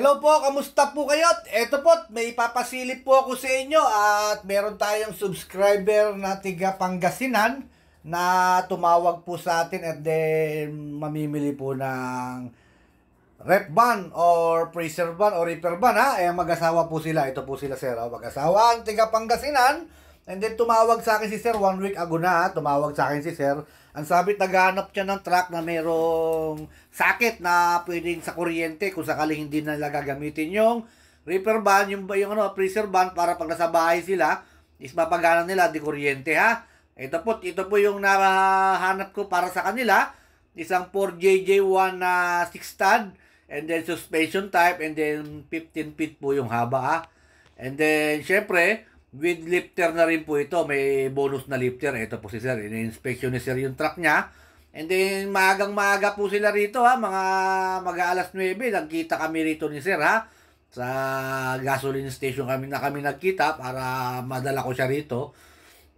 Hello po, kamusta po kayo? Ito po, may ipapasilip po ako sa inyo at meron tayong subscriber na tiga Pangasinan na tumawag po sa atin at then mamimili po ng rep ban or freezer ban or reaper ban ha. Eh mag-asawa po sila. Ito po sila sir, mag-asawa ang tiga Pangasinan And then tumawag sa akin si Sir, one week ago na, tumawag sa akin si Sir. Ang sabi, naghanap siya ng truck na merong sakit na pwedeng sa kuryente kung sakaling hindi na gagamitin yung reaper van, yung, yung ano, freezer van para pag nasa bahay sila, is mapagana nila di kuryente ha. Ito po, ito po yung nahanap ko para sa kanila. Isang 4JJ1 na uh, 6-stud and then suspension type and then 15 feet po yung haba ha. And then, syempre, With lifter na rin po ito. May bonus na lifter. Ito po si sir. In-inspection ni sir yung truck niya. And then, maagang maaga po sila rito ha. Mga mag-aalas 9, nagkita kami rito ni sir ha. Sa gasoline station kami na kami nagkita para madala ko siya rito.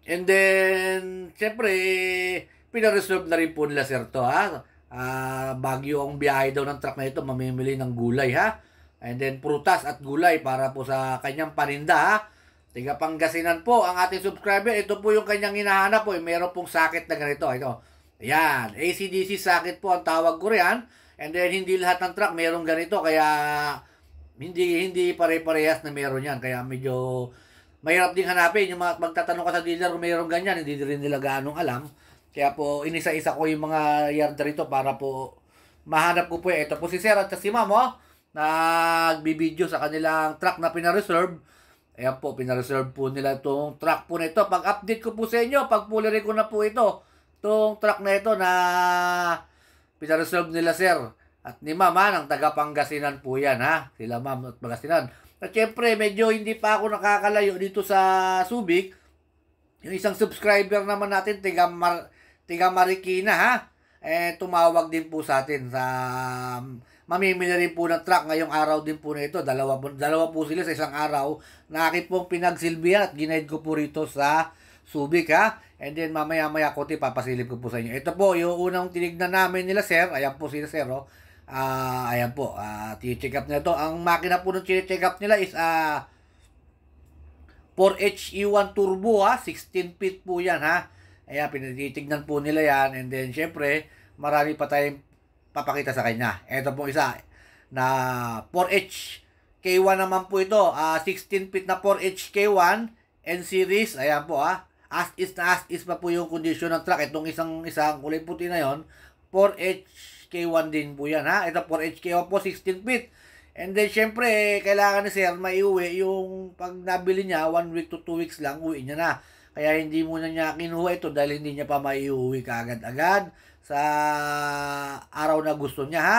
And then, syempre, pinareserve na rin po nila sir to ha. Uh, bagyo ang biyahe daw ng truck na ito, mamimili ng gulay ha. And then, prutas at gulay para po sa kanyang paninda ha Tiga Pangasinan po ang ating subscriber. Ito po yung kanyang hinahanap po. Eh, meron pong sakit na ganito. Ito. Ayan. ACDC sakit po ang tawag ko riyan. And then hindi lahat ng truck meron ganito. Kaya hindi hindi pare-parehas na meron yan. Kaya medyo mahirap din hanapin. Yung mga magtatanong ka sa dealer kung mayroon ganyan, hindi rin nila gaanong alam. Kaya po, inisa-isa ko yung mga yard rito para po mahanap ko po. Ito po si Sir at si Ma'am, oh, nagbibideo sa kanilang truck na pinareserve. Ayan po, pinareserve po nila itong truck po nito. Pag-update ko po sa inyo, pag puliri ko na po ito, itong truck na ito na pinareserve nila sir. At ni mama, ha, ng taga Pangasinan po yan ha. Sila ma'am at Pangasinan. At syempre, medyo hindi pa ako nakakalayo dito sa Subic. Yung isang subscriber naman natin, tiga, Mar tiga Marikina ha eh tumawag din po sa atin sa um, mamimili rin po ng truck ngayong araw din po na ito. Dalawa, dalawa po sila sa isang araw na akin pong pinagsilbihan at ginaid ko po rito sa Subic ha. And then mamaya-maya ko ti papasilip ko po sa inyo. Ito po yung unang tinignan namin nila sir. Ayan po sila sir oh. Uh, ayan po, uh, ah, check up nila to. Ang makina po ng check up nila is uh, ah, 4HE1 turbo ha, 16 feet po yan ha. Ayan, pinatitignan po nila yan. And then, syempre, marami pa tayong papakita sa kanya. Ito po isa na 4H K1 naman po ito. Uh, ah, 16 feet na 4H K1 N series. Ayan po ah. As is na as is pa po yung condition ng truck. Itong isang isang kulay puti na yon 4H K1 din po yan ha. Ito 4H K1 po 16 feet. And then, syempre, eh, kailangan ni Sir maiuwi yung pag nabili niya, 1 week to 2 weeks lang, uwi niya na. Kaya hindi muna niya kinuha ito dahil hindi niya pa maiuwi kaagad-agad sa araw na gusto niya ha.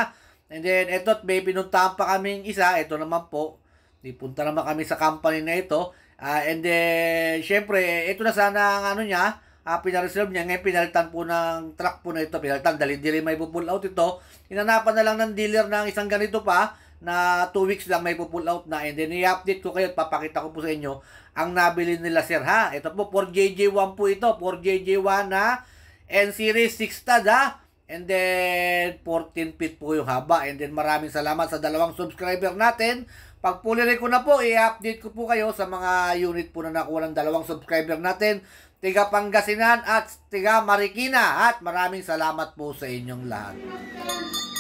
And then ito may pinuntahan pa kaming isa, ito naman po. Dipunta naman kami sa company na ito. Uh, and then syempre ito na sana ang ano niya, uh, ah, pinareserve niya. Ngayon, pinalitan po ng truck po na ito. Pinalitan, dahil hindi rin may pull out ito. Hinanapan na lang ng dealer ng isang ganito pa na 2 weeks lang may pull out na and then i-update ko kayo at papakita ko po sa inyo ang nabili nila sir ha. Ito po 4JJ1 po ito, 4JJ1 na N series 6 stud ha. And then 14 feet po yung haba and then maraming salamat sa dalawang subscriber natin. Pag pulirin ko na po, i-update ko po kayo sa mga unit po na nakuha ng dalawang subscriber natin, tiga Pangasinan at tiga Marikina. At maraming salamat po sa inyong lahat.